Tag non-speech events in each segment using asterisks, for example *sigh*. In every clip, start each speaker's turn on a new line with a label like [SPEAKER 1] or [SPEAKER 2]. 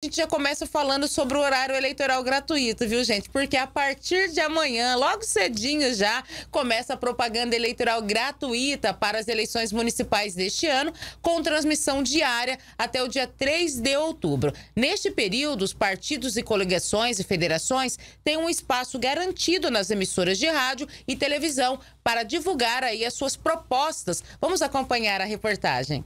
[SPEAKER 1] A gente já começa falando sobre o horário eleitoral gratuito, viu, gente? Porque a partir de amanhã, logo cedinho já, começa a propaganda eleitoral gratuita para as eleições municipais deste ano, com transmissão diária até o dia 3 de outubro. Neste período, os partidos e coligações e federações têm um espaço garantido nas emissoras de rádio e televisão para divulgar aí as suas propostas. Vamos acompanhar a reportagem.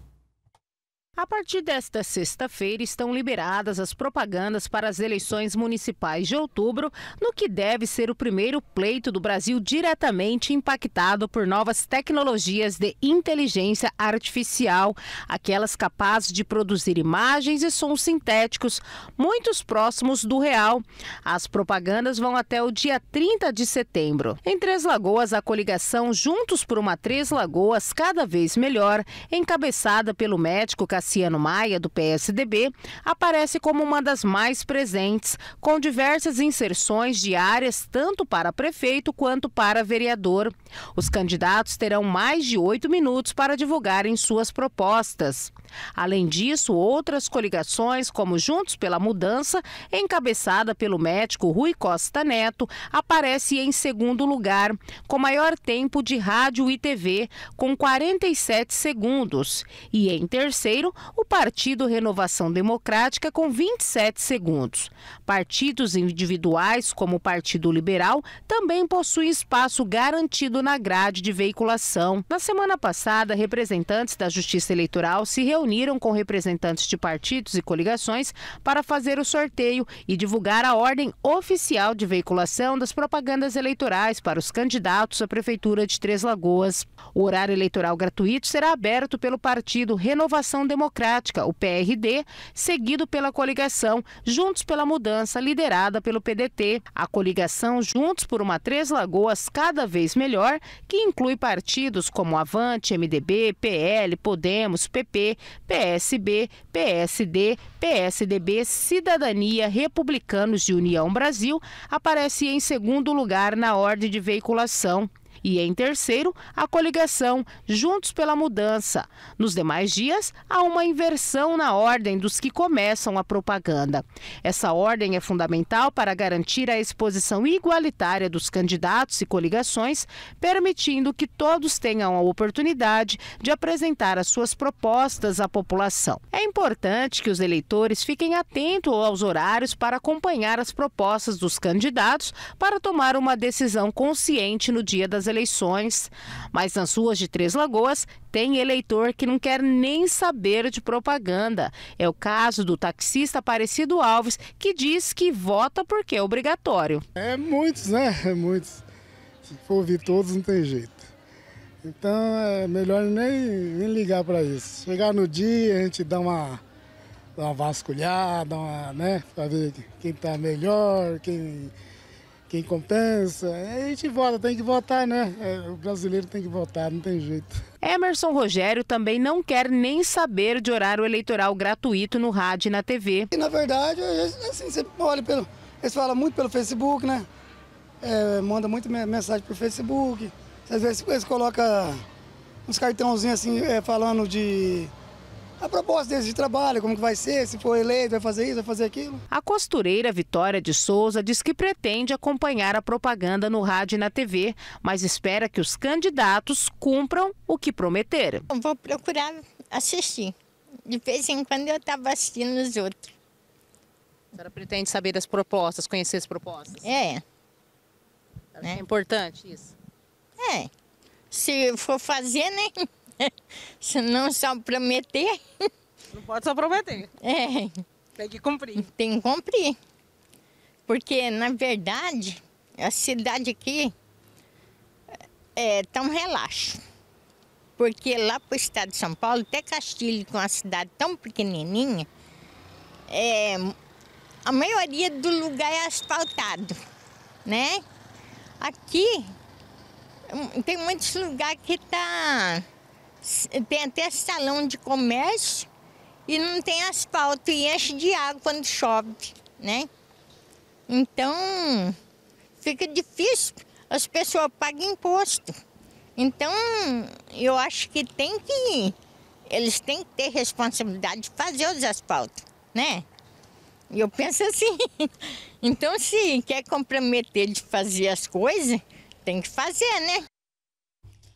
[SPEAKER 1] A partir desta sexta-feira estão liberadas as propagandas para as eleições municipais de outubro, no que deve ser o primeiro pleito do Brasil diretamente impactado por novas tecnologias de inteligência artificial, aquelas capazes de produzir imagens e sons sintéticos, muitos próximos do real. As propagandas vão até o dia 30 de setembro. Em Três Lagoas, a coligação Juntos por uma Três Lagoas Cada Vez Melhor, encabeçada pelo médico Ciano Maia, do PSDB, aparece como uma das mais presentes, com diversas inserções diárias tanto para prefeito quanto para vereador. Os candidatos terão mais de oito minutos para divulgarem suas propostas. Além disso, outras coligações, como Juntos pela Mudança, encabeçada pelo médico Rui Costa Neto, aparece em segundo lugar, com maior tempo de rádio e TV, com 47 segundos. E em terceiro, o Partido Renovação Democrática com 27 segundos. Partidos individuais, como o Partido Liberal, também possuem espaço garantido na grade de veiculação. Na semana passada, representantes da Justiça Eleitoral se reuniram com representantes de partidos e coligações para fazer o sorteio e divulgar a ordem oficial de veiculação das propagandas eleitorais para os candidatos à Prefeitura de Três Lagoas. O horário eleitoral gratuito será aberto pelo Partido Renovação Democrática Democrática, o PRD, seguido pela coligação Juntos pela Mudança, liderada pelo PDT. A coligação Juntos por uma Três Lagoas cada vez melhor, que inclui partidos como Avante, MDB, PL, Podemos, PP, PSB, PSD, PSDB, Cidadania, Republicanos de União Brasil, aparece em segundo lugar na ordem de veiculação e, em terceiro, a coligação Juntos pela Mudança. Nos demais dias, há uma inversão na ordem dos que começam a propaganda. Essa ordem é fundamental para garantir a exposição igualitária dos candidatos e coligações, permitindo que todos tenham a oportunidade de apresentar as suas propostas à população. É importante que os eleitores fiquem atentos aos horários para acompanhar as propostas dos candidatos para tomar uma decisão consciente no dia das eleições eleições. Mas nas ruas de Três Lagoas tem eleitor que não quer nem saber de propaganda. É o caso do taxista Aparecido Alves, que diz que vota porque é obrigatório. É muitos, né? *laughs* É muitos. Se for ouvir todos, não tem jeito. Então é melhor nem, nem ligar para isso. Chegar no dia, a gente dá uma, uma vasculhada, uma, né? Para ver quem está melhor, quem quem compensa. A gente vota, tem que votar, né? É, o brasileiro tem que votar, não tem jeito. Emerson Rogério também não quer nem saber de horário eleitoral gratuito no rádio e na TV. E, na verdade, assim, você olha pelo. Eles falam muito pelo Facebook, né? É, manda muita mensagem pro Facebook. Às vezes eles colocam uns cartãozinhos assim, é, falando de proposta deles de trabalho, como que vai ser, se for eleito, vai fazer isso, vai fazer aquilo. A costureira Vitória de Souza diz que pretende acompanhar a propaganda no rádio
[SPEAKER 2] e na TV, mas espera que os candidatos cumpram o que prometeram. vou procurar assistir. De vez em quando eu estava assistindo os outros. A senhora pretende saber das propostas, conhecer as propostas? É.
[SPEAKER 1] É né? importante isso?
[SPEAKER 2] É. Se for fazer, né? *laughs* não só prometer. Não pode só prometer. É. Tem que cumprir. Tem que cumprir. Porque, na verdade, a cidade aqui é tão relaxo. Porque lá para o estado de São Paulo, até Castilho, com a é uma cidade tão pequenininha, é, a maioria do lugar é asfaltado, né? Aqui hum, tem muitos lugares que tá tem até salão de comércio e não tem asfalto e enche de água quando chove, né? Então fica difícil, as pessoas pagam imposto. Então eu acho que tem que eles têm que ter responsabilidade de fazer os asfaltos, né? Eu penso assim. *laughs* Então se quer comprometer de fazer as coisas, tem que fazer, né?